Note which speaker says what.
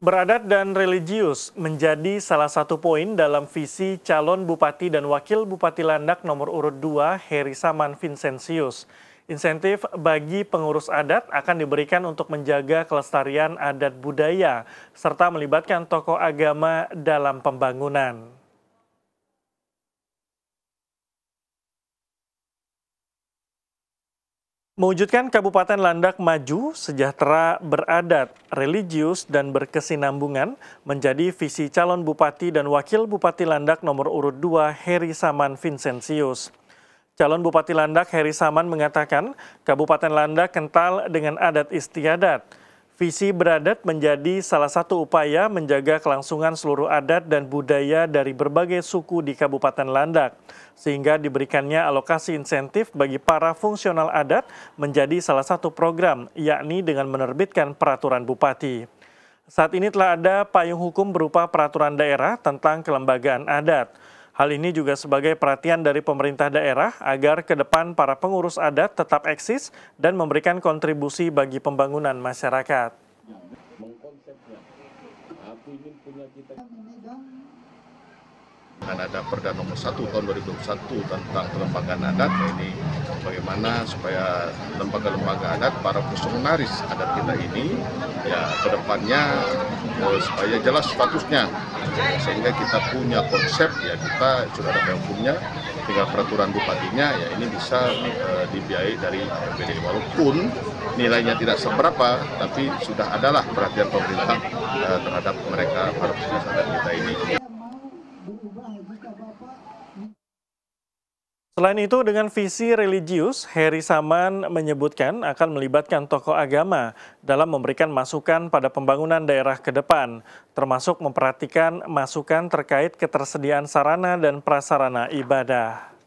Speaker 1: Beradat dan religius menjadi salah satu poin dalam visi calon Bupati dan Wakil Bupati Landak nomor urut 2 Heri Saman Vincentius. Insentif bagi pengurus adat akan diberikan untuk menjaga kelestarian adat budaya serta melibatkan tokoh agama dalam pembangunan. Mewujudkan Kabupaten Landak maju, sejahtera, beradat, religius, dan berkesinambungan menjadi visi calon Bupati dan Wakil Bupati Landak nomor urut 2 Heri Saman Vincentius. Calon Bupati Landak Heri Saman mengatakan Kabupaten Landak kental dengan adat istiadat. Visi beradat menjadi salah satu upaya menjaga kelangsungan seluruh adat dan budaya dari berbagai suku di Kabupaten Landak, sehingga diberikannya alokasi insentif bagi para fungsional adat menjadi salah satu program, yakni dengan menerbitkan peraturan bupati. Saat ini telah ada payung hukum berupa peraturan daerah tentang kelembagaan adat. Hal ini juga sebagai perhatian dari pemerintah daerah agar ke depan para pengurus adat tetap eksis dan memberikan kontribusi bagi pembangunan masyarakat.
Speaker 2: dan ada Perda Nomor 1 Tahun 2021 tentang kelembagaan adat ini bagaimana supaya lembaga-lembaga adat para fungsionaris adat kita ini ya kedepannya eh, supaya jelas statusnya sehingga kita punya konsep ya kita sudah ada hukumnya tinggal peraturan bupatinya ya ini bisa uh, dibiayai dari APBD walaupun nilainya tidak seberapa tapi sudah adalah perhatian pemerintah uh, terhadap mereka para pengusaha kita ini.
Speaker 1: Selain itu, dengan visi religius, Heri Saman menyebutkan akan melibatkan tokoh agama dalam memberikan masukan pada pembangunan daerah ke depan, termasuk memperhatikan masukan terkait ketersediaan sarana dan prasarana ibadah.